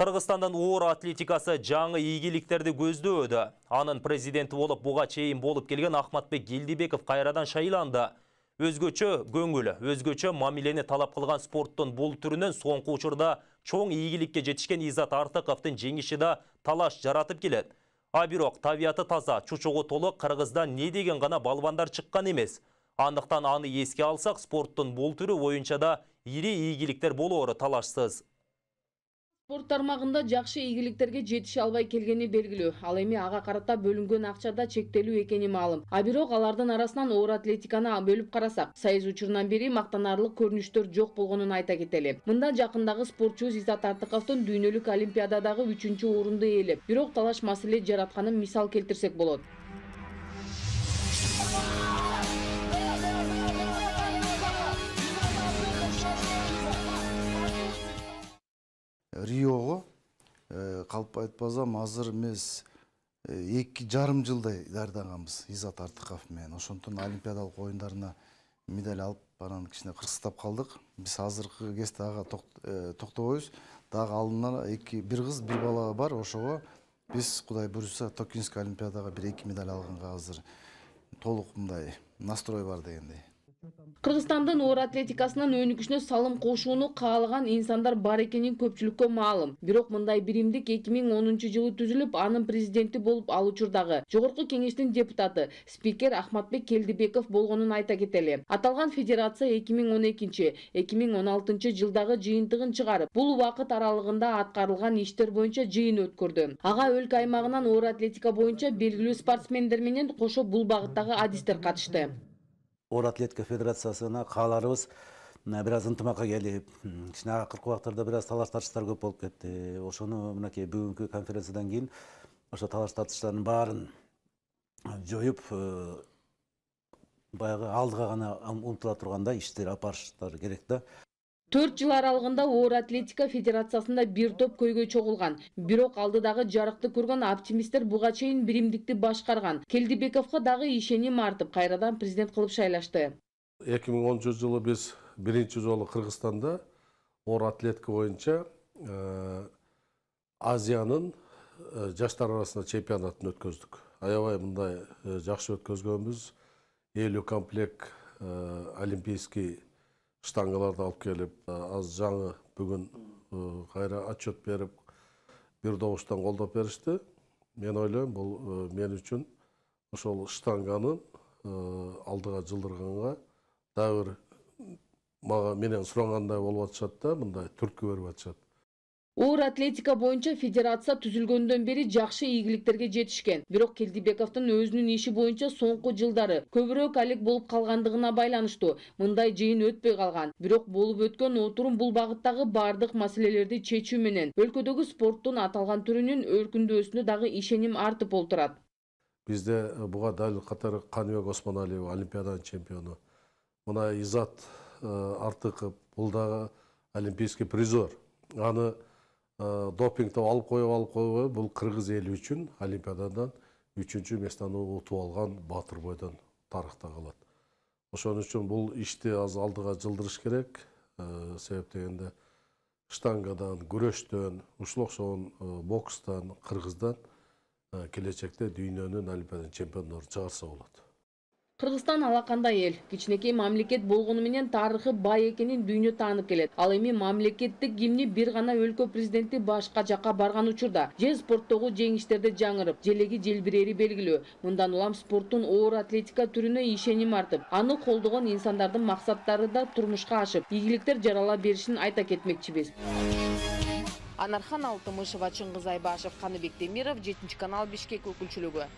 Қырғызстандан оор атлетикасы жаңы көзді өді. Анын президенті болып бұға чейін болып келген Ахматбек Гелдибеков қайрадан шайланды. Өзгөчі көңүл, өзгөчі мамилени талап қылған спорттун бұл түрінен соңку учурда чоң ийгиликке жетишкен Изат Артыковдун жеңиши да талаш жаратып келеді. А бирок таза, чучугу толы Кыргыздан не деген ғана балбандар шыққан емес. Анықтан аны еске алсақ спорттун бұл түрі боюнча да ири ийгиликтер болоору талашсыз спорт тармагында жақшы ийгиликтерге жетише албай келгені белгілі. ал эми ага карата бөлүнгөн акча да чектелүү экени маалым а бирок алардын арасынан оор атлетиканы бөлүп карасак союз учурунан бери мақтанарлық көрүнүштөр жок болгонун айта кетели мында жакындагы спортчубуз изат артыковдун дүйнөлүк олимпиададагы үчүнчү орунду ээлеп бирок талаш маселе жаратканын мисал келтирсек болот риоға э, қалып калп азыр эмес эки жарым жылдай даярданганбыз изат артыков мен, ошондуктан олимпиадалык оюндарына медаль алып анан кичине кырсыктап калдык биз азыркы кезде ага токтобойбуз дагы э, алдында эки бир кыз бир бала бар ошого биз кудай буюрса токинск олимпиадага бир эки медаль алганга азыр толук мындай настрой бар дегендей кыргызстандын оор атлетикасынын өнүгүшүнө салым кошууну каалаган инсандар бар экени көпчүлүккө маалым бирок мындай биримдик эки миң онунчу жылы түзүлүп анын президенти болуп ал учурдагы жогорку кеңештин депутаты спикер ахматбек келдибеков болгонун айта кетели аталган федерация эки миң он экинчи эки миң он алтынчы жылдагы жыйынтыгын чыгарып бул убакыт аралыгында аткарылган иштер боюнча жыйын өткөрдү ага өлкө аймагынан оор атлетика боюнча белгилүү спортсмендер менен кошо бул багыттагы адистер катышты Ор атлетика федерациясына қаларыбыз біраз ынтымаққа келіп кішкене ақырғы уақыттарда біраз талас тартыштар көп болып кетті Ошоны мынакей бүгінгі конференциядан кейін. ошо талас тартыштардын баарын жоюп э, баягы алдыга гана умтула тургандай иштер алып керек да төрт жыл аралығында оор атлетика федерациясында бір топ көйгөй чогулган бирок алдыдағы жарықты көрген оптимисттер буга чейин биримдикти башкарган Келдібековқа дағы ишеним мартып қайрадан президент қылып шайлашты 2010 жылы біз бірінші жолу Қырғыстанда оор атлетика ойынша э, Азияның э, жастар арасында чемпионатын өткіздік. аябай мындай э, жақшы өткөзгөнбүз элүү комплект олимпийский штангаларды алып келіп аз жаңы бүгін э, қайра отчет беріп бир добуштан қолдап беришти мен ойлойм бұл э, мен үшін ошол штанганын э, алдыға жылдырғанға дагы бир менен сурангандай болуп атышат да мындай түрткү берип оор атлетика боюнча федерация түзүлгөндөн бери жакшы ийгиликтерге жетишкен бирок келдибековдун өзүнүн иши боюнча соңку жылдары көбүрөөк алек болуп калгандыгына байланыштуу мындай жыйын өтпөй калган бирок болуп өткөн отурум бул багыттагы баардык маселелерди чечүү менен өлкөдөгү спорттун аталган түрүнүн өркүндөөсүнө дагы ишеним артып олтурат бизде буга дал катары каныбек Осмоналиев олимпиаданын чемпиону мына изат артыков бул дагы олимпийский призер аны Э, допингдеп алып коюп алып койбой э, бул кыргыз эли үчүн олимпиададан үчүнчү местаны утуп алган баатыр бойдон тарыхта калат ошон үчүн бул ишти азыр алдыга жылдырыш керек э, себеп дегенде штангадан күрөштөн ушулга окшогон бокстан кыргыздан келечекте дүйнөнүн олимпиада чемпиондорун чыгарса болот кыргызстан алакандай эл кичинекей мамлекет болгону менен тарыхы бай экенин дүйнө таанып келет ал эми мамлекеттик гимни бир гана өлкө президенти башка жакка барган учурда же спорттогу жеңиштерде жаңырып желеги желбирери белгилүү мындан улам спорттун оор атлетика түрүнө ишеним артып аны колдогон инсандардын максаттары да турмушка ашып ийгиликтер жарала беришин айта кетмекчибиз анархан алтымышева чыңгыз айбашев каныбек темиров жетинчи канал бишкек өкүлчүлүгү